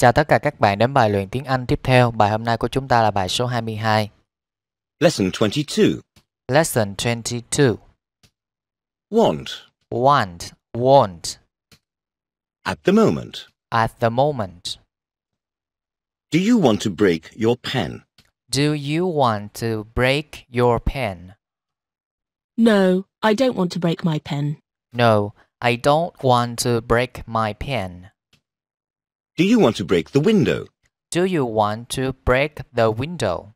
Chào tất cả các bạn đến bài luyện tiếng Anh tiếp theo. Bài hôm nay của chúng ta là bài số 22. Lesson 22. Lesson 22. Want. Want. Want. At the moment. At the moment. Do you want to break your pen? Do you want to break your pen? No, I don't want to break my pen. No, I don't want to break my pen. Do you want to break the window? Do you want to break the window?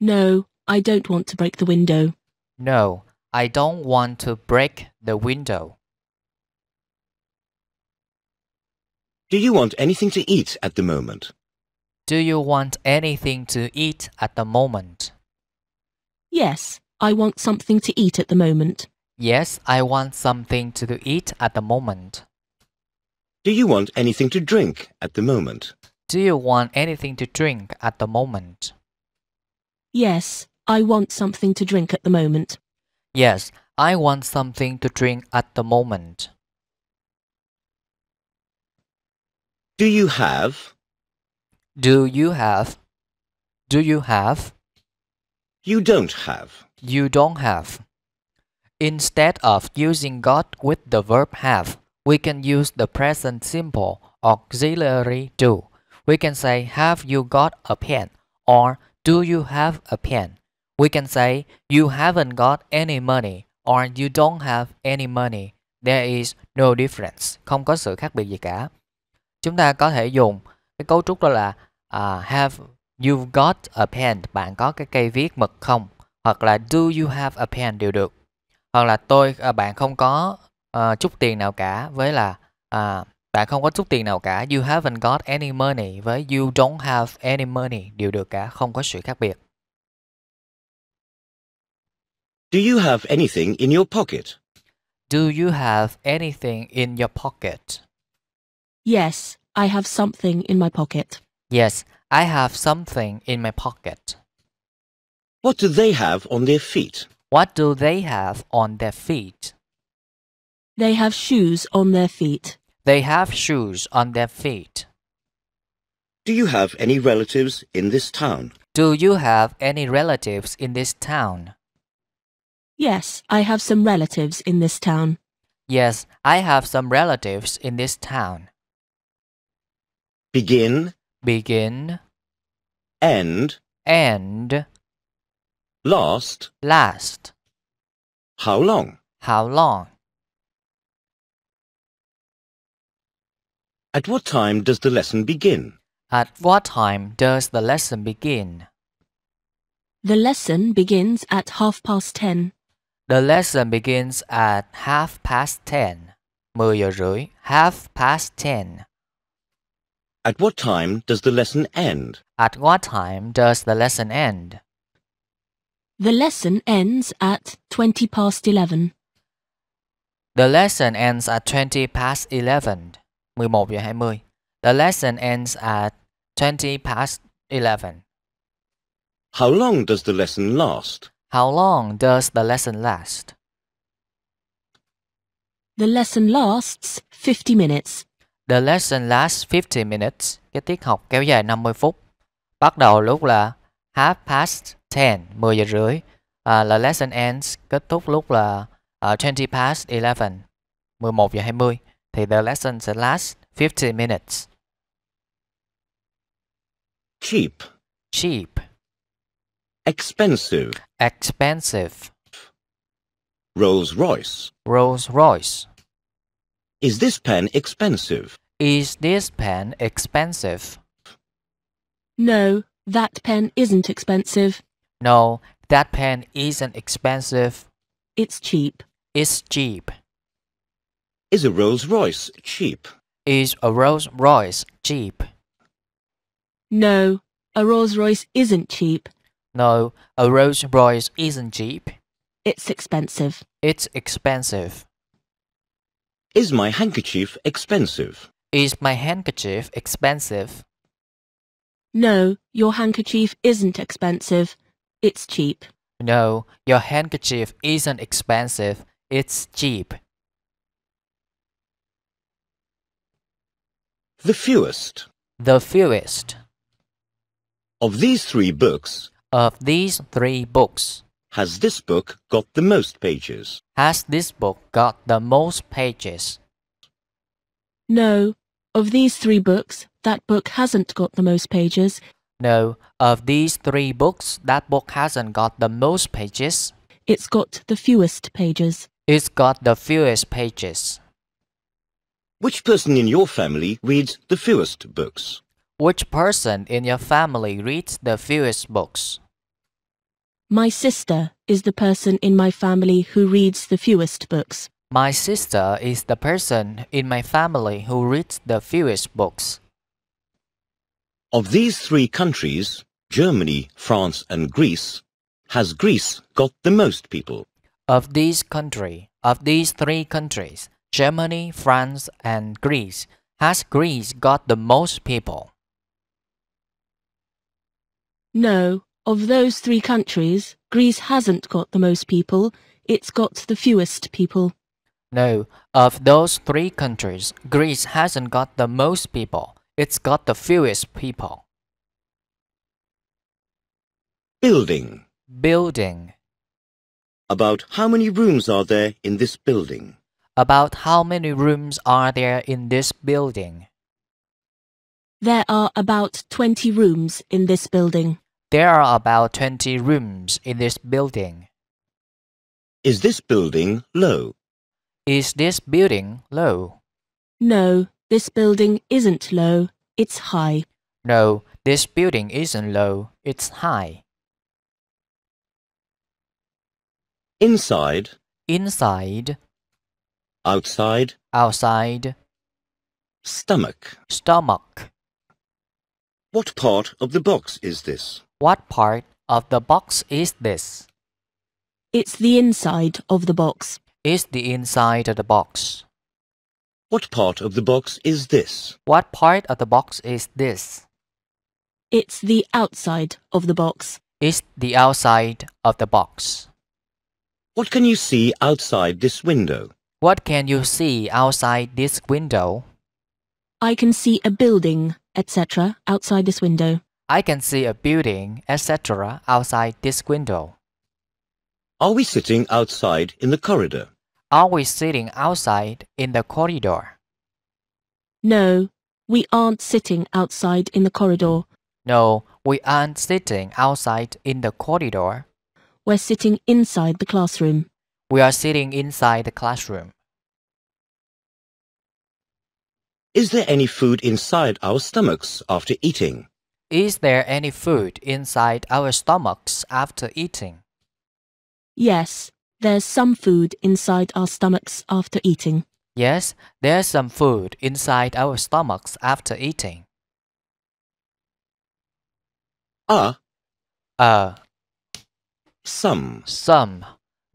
No, I don't want to break the window. No, I don't want to break the window. Do you want anything to eat at the moment? Do you want anything to eat at the moment? Yes, I want something to eat at the moment. Yes, I want something to eat at the moment. Do you want anything to drink at the moment? Do you want anything to drink at the moment? Yes, I want something to drink at the moment. Yes, I want something to drink at the moment. Do you have? Do you have? Do you have? You don't have. You don't have. Instead of using got with the verb have, we can use the present simple auxiliary do. We can say, have you got a pen? Or do you have a pen? We can say, you haven't got any money or you don't have any money. There is no difference. Không có sự khác biệt gì cả. Chúng ta có thể dùng cái cấu trúc đó là uh, have you got a pen? Bạn có cái cây viết mực không? Hoặc là do you have a pen đều được. Hoặc là tôi uh, bạn không có uh, chút tiền nào cả với là uh, bạn không có chút tiền nào cả you haven't got any money với you don't have any money đều được cả không có sự khác biệt Do you have anything in your pocket? Do you have anything in your pocket? Yes, I have something in my pocket. Yes, I have something in my pocket. What do they have on their feet? What do they have on their feet? They have shoes on their feet. They have shoes on their feet. Do you have any relatives in this town? Do you have any relatives in this town? Yes, I have some relatives in this town. Yes, I have some relatives in this town. Begin. Begin. End. End. Last. Last. How long? How long? At what time does the lesson begin? At what time does the lesson begin? The lesson begins at half past ten. The lesson begins at half past ten. Mười giờ rưỡi, half past ten. At what time does the lesson end? At what time does the lesson end? The lesson ends at twenty past eleven. The lesson ends at twenty past eleven. 11 giờ 20. The lesson ends at 20 past 11. How long does the lesson last? How long does the lesson last? The lesson lasts 50 minutes. The lesson lasts 50 minutes. Cái tiết học kéo dài 50 phút. Bắt đầu lúc là half past 10, 10 giờ rưỡi. Uh, à, the lesson ends kết thúc lúc là uh, à, 20 past 11, 11 giờ 20. thì the lesson sẽ last 50 minutes. Cheap. Cheap. Expensive. Expensive. Rolls Royce. Rolls Royce. Is this pen expensive? Is this pen expensive? No, that pen isn't expensive. No, that pen isn't expensive. It's cheap. It's cheap. Is a Rolls-Royce cheap? Is a Rolls-Royce cheap? No, a Rolls-Royce isn't cheap. No, a Rolls-Royce isn't cheap. It's expensive. It's expensive. Is my handkerchief expensive? Is my handkerchief expensive? No, your handkerchief isn't expensive. It's cheap. No, your handkerchief isn't expensive. It's cheap. The fewest. The fewest. Of these three books. Of these three books. Has this book got the most pages? Has this book got the most pages? No. Of these three books, that book hasn't got the most pages. No. Of these three books, that book hasn't got the most pages. It's got the fewest pages. It's got the fewest pages. Which person in your family reads the fewest books? Which person in your family reads the fewest books? My sister is the person in my family who reads the fewest books. My sister is the person in my family who reads the fewest books. Of these three countries, Germany, France and Greece, has Greece got the most people? Of these country, of these three countries, Germany, France, and Greece, has Greece got the most people? No. Of those three countries, Greece hasn't got the most people, it's got the fewest people. No, of those three countries, Greece hasn't got the most people, it's got the fewest people. Building. Building. About how many rooms are there in this building? About how many rooms are there in this building? There are about 20 rooms in this building. There are about 20 rooms in this building. Is this building low? Is this building low? No, this building isn't low. It's high. No, this building isn't low. It's high. Inside. Inside, Outside. Outside. Stomach. Stomach. What part of the box is this? What part of the box is this? It's the inside of the box. It's the inside of the box. What part of the box is this? What part of the box is this? It's the outside of the box. It's the outside of the box. What can you see outside this window? What can you see outside this window? I can see a building, etc. outside this window. I can see a building, etc. outside this window. Are we sitting outside in the corridor? Are we sitting outside in the corridor? No, we aren't sitting outside in the corridor. No, we aren't sitting outside in the corridor. We're sitting inside the classroom. We are sitting inside the classroom. Is there any food inside our stomachs after eating? Is there any food inside our stomachs after eating? Yes, there's some food inside our stomachs after eating. Yes, there's some food inside our stomachs after eating. Ah. Uh, uh. Some. Some.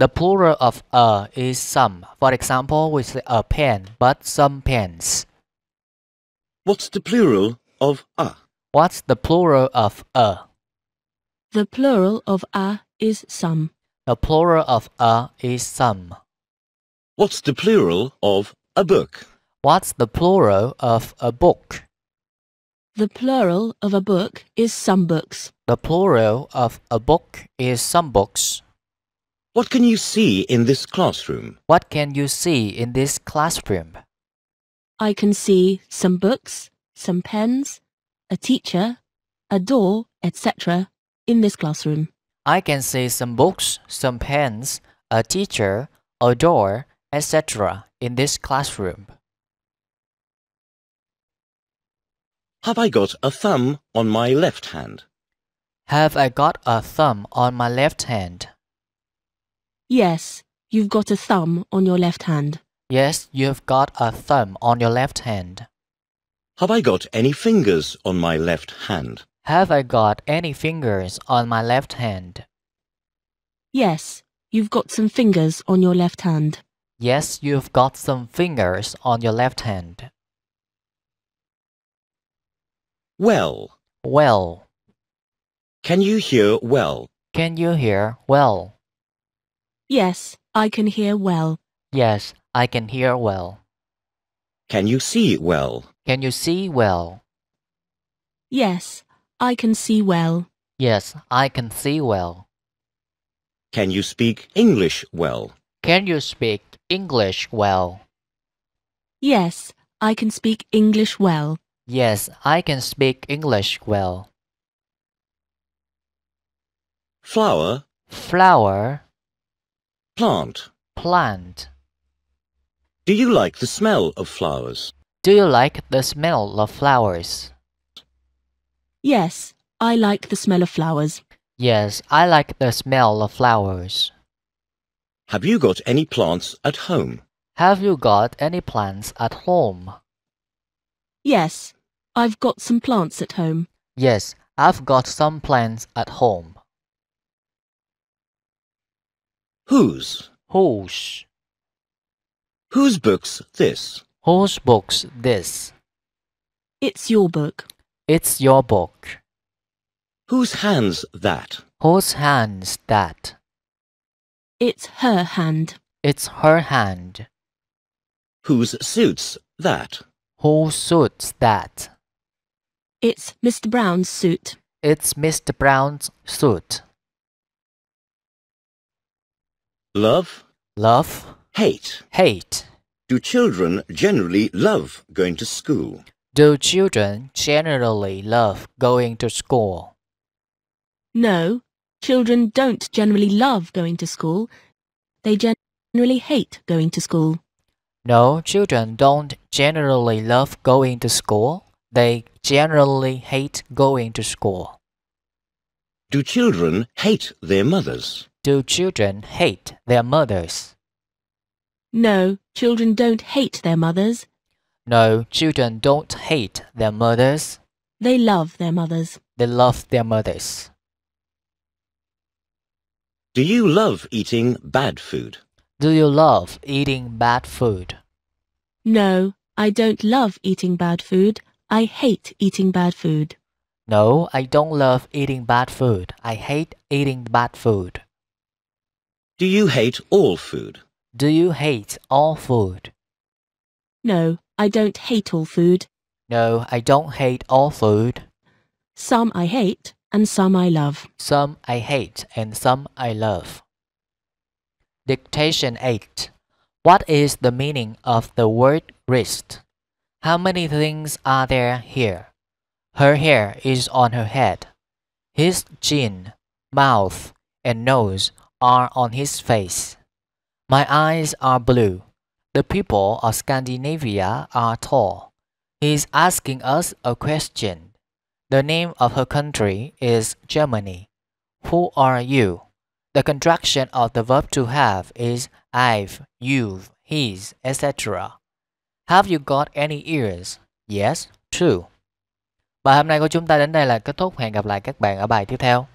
The plural of a is some. For example, we say a pen, but some pens. What's the plural of a? What's the plural of a? The plural of a is some. The plural of a is some. What's the plural of a book? What's the plural of a book? The plural of a book is some books. The plural of a book is some books. What can you see in this classroom? What can you see in this classroom? I can see some books, some pens, a teacher, a door, etc. in this classroom. I can see some books, some pens, a teacher, a door, etc. in this classroom. Have I got a thumb on my left hand? Have I got a thumb on my left hand? Yes, you've got a thumb on your left hand. Yes, you've got a thumb on your left hand. Have I got any fingers on my left hand? Have I got any fingers on my left hand? Yes, you've got some fingers on your left hand. Yes, you've got some fingers on your left hand. Well. Well. Can you hear well? Can you hear well? Yes, I can hear well. Yes, I can hear well. Can you see well? Can you see well? Yes, I can see well. Yes, I can see well. Can you speak English well? Can you speak English well? Yes, I can speak English well. Yes, I can speak English well. Flower. Flower. Plant. Plant. Do you like the smell of flowers? Do you like the smell of flowers? Yes, I like the smell of flowers. Yes, I like the smell of flowers. Have you got any plants at home? Have you got any plants at home? Yes, I've got some plants at home. Yes, I've got some plants at home. Whose? Whose. Whose book's this? Whose book's this? It's your book. It's your book. Whose hand's that? Whose hand's that? It's her hand. It's her hand. Whose suit's that? Whose suit's that? It's Mr. Brown's suit. It's Mr. Brown's suit. Love. Love. Hate. Hate. Do children generally love going to school? Do children generally love going to school? No, children don't generally love going to school. They generally hate going to school. No, children don't generally love going to school. They generally hate going to school. Do children hate their mothers? Do children hate their mothers? No, children don't hate their mothers. No, children don't hate their mothers. They love their mothers. They love their mothers. Do you love eating bad food? Do you love eating bad food? No, I don't love eating bad food. I hate eating bad food. No, I don't love eating bad food. I hate eating bad food. Do you hate all food? Do you hate all food? No, I don't hate all food. No, I don't hate all food. Some I hate and some I love. Some I hate and some I love. Dictation 8. What is the meaning of the word wrist? How many things are there here? Her hair is on her head. His chin, mouth, and nose are on his face. My eyes are blue. The people of Scandinavia are tall. He is asking us a question. The name of her country is Germany. Who are you? The contraction of the verb to have is I've, you've, his, etc. Have you got any ears? Yes, true. Bài hôm nay của chúng ta đến đây là kết thúc. Hẹn gặp lại các bạn ở bài tiếp theo.